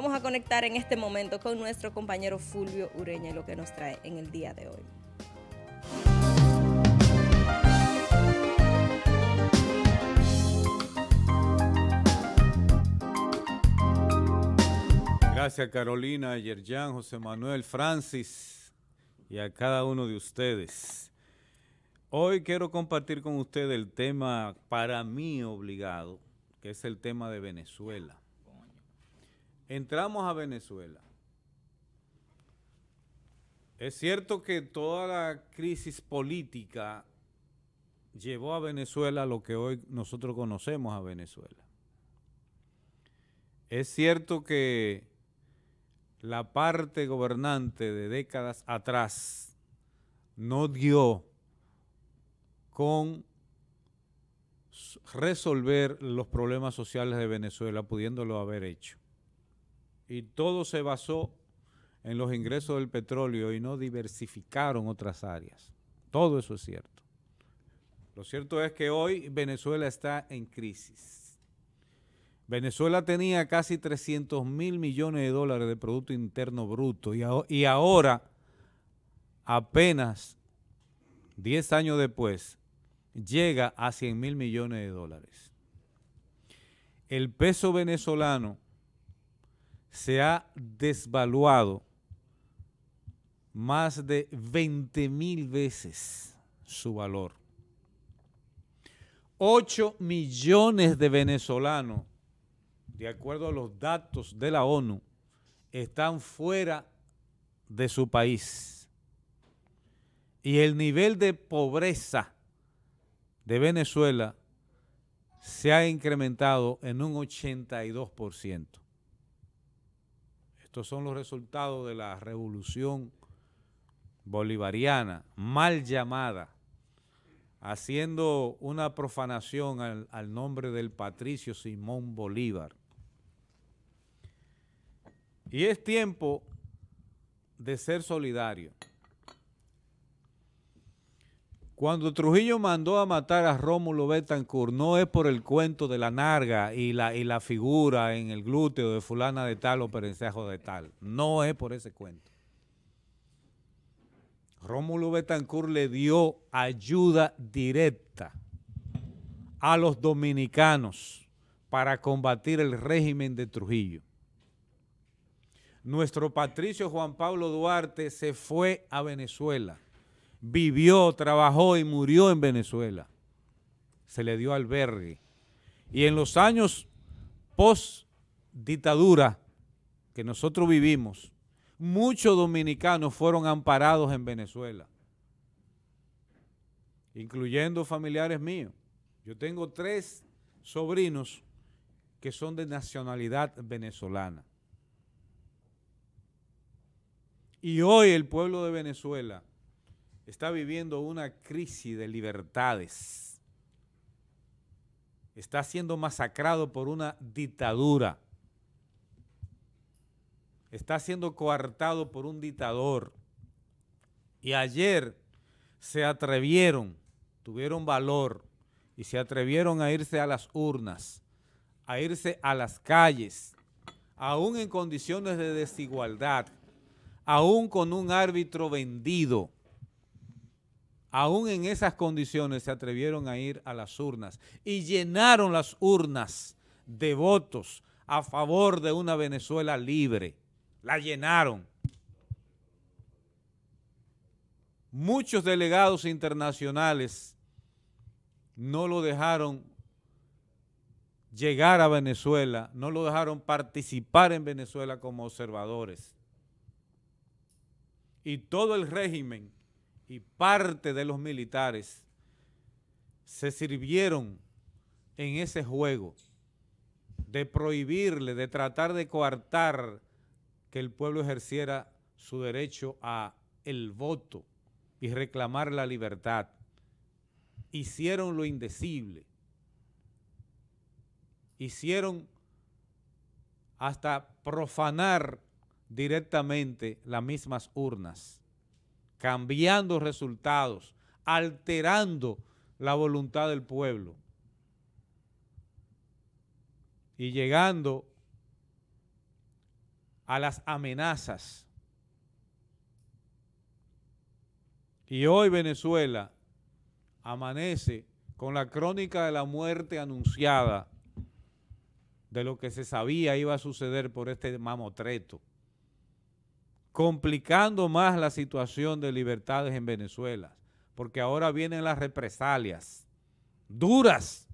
Vamos a conectar en este momento con nuestro compañero Fulvio Ureña y lo que nos trae en el día de hoy. Gracias Carolina, Yerjan, José Manuel, Francis y a cada uno de ustedes. Hoy quiero compartir con ustedes el tema para mí obligado, que es el tema de Venezuela. Entramos a Venezuela. Es cierto que toda la crisis política llevó a Venezuela lo que hoy nosotros conocemos a Venezuela. Es cierto que la parte gobernante de décadas atrás no dio con resolver los problemas sociales de Venezuela, pudiéndolo haber hecho y todo se basó en los ingresos del petróleo y no diversificaron otras áreas. Todo eso es cierto. Lo cierto es que hoy Venezuela está en crisis. Venezuela tenía casi 300 mil millones de dólares de Producto Interno Bruto y, y ahora, apenas 10 años después, llega a 100 mil millones de dólares. El peso venezolano se ha desvaluado más de 20 mil veces su valor. 8 millones de venezolanos, de acuerdo a los datos de la ONU, están fuera de su país. Y el nivel de pobreza de Venezuela se ha incrementado en un 82%. Estos son los resultados de la revolución bolivariana, mal llamada, haciendo una profanación al, nombre del patricio Simón Bolívar. Y es tiempo de ser solidario. Cuando Trujillo mandó a matar a Rómulo Betancourt, no es por el cuento de la narga y la, la figura en el glúteo de fulana de tal o perencejo de tal. No es por ese cuento. Rómulo Betancourt le dio ayuda directa a los dominicanos para combatir el régimen de Trujillo. Nuestro patricio Juan Pablo Duarte se fue a Venezuela vivió, trabajó y murió en Venezuela. Se le dio albergue. Y en los años post-dictadura que nosotros vivimos, muchos dominicanos fueron amparados en Venezuela, incluyendo familiares míos. Yo tengo tres sobrinos que son de nacionalidad venezolana. Y hoy el pueblo de Venezuela está viviendo una crisis de libertades. Está siendo masacrado por una dictadura. Está siendo coartado por un dictador. Y ayer se atrevieron, tuvieron valor y se atrevieron a irse a las urnas, a irse a las calles, aún en condiciones de desigualdad, aún con un árbitro vendido aún en esas condiciones se atrevieron a ir a las urnas y llenaron las urnas de votos a favor de una Venezuela libre. La llenaron. Muchos delegados internacionales no lo dejaron llegar a Venezuela, no lo dejaron participar en Venezuela como observadores. Y todo el régimen y parte de los militares se sirvieron en ese juego de prohibirle, de tratar de coartar que el pueblo ejerciera su derecho a el voto y reclamar la libertad. Hicieron lo indecible. Hicieron hasta profanar directamente las mismas urnas cambiando resultados, alterando la voluntad del pueblo y llegando a las amenazas. Y hoy Venezuela amanece con la crónica de la muerte anunciada de lo que se sabía iba a suceder por este mamotreto complicando más la situación de libertades en Venezuela, porque ahora vienen las represalias duras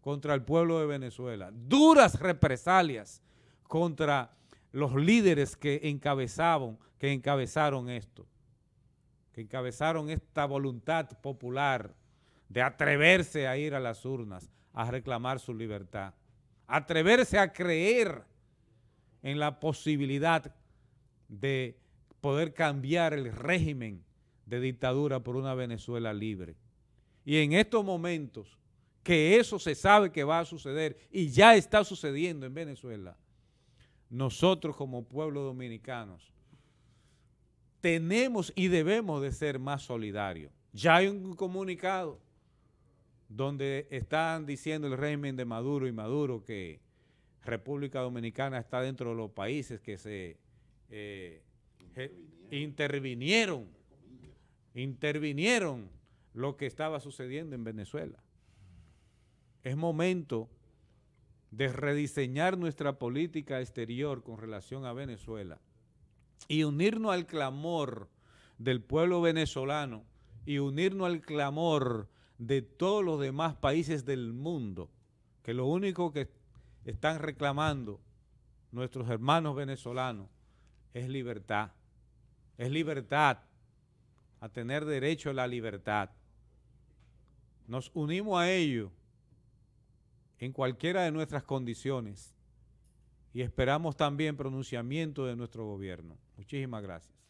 contra el pueblo de Venezuela, duras represalias contra los líderes que que encabezaron esto, que encabezaron esta voluntad popular de atreverse a ir a las urnas a reclamar su libertad, atreverse a creer en la posibilidad de poder cambiar el régimen de dictadura por una Venezuela libre. Y en estos momentos, que eso se sabe que va a suceder y ya está sucediendo en Venezuela, nosotros como pueblo dominicanos tenemos y debemos de ser más solidarios. Ya hay un comunicado donde están diciendo el régimen de Maduro y Maduro que República Dominicana está dentro de los países que se eh, intervinieron, intervinieron lo que estaba sucediendo en Venezuela. Es momento de rediseñar nuestra política exterior con relación a Venezuela y unirnos al clamor del pueblo venezolano y unirnos al clamor de todos los demás países del mundo, que lo único que están reclamando nuestros hermanos venezolanos es libertad. Es libertad, a tener derecho a la libertad. Nos unimos a ello en cualquiera de nuestras condiciones y esperamos también pronunciamiento de nuestro gobierno. Muchísimas gracias.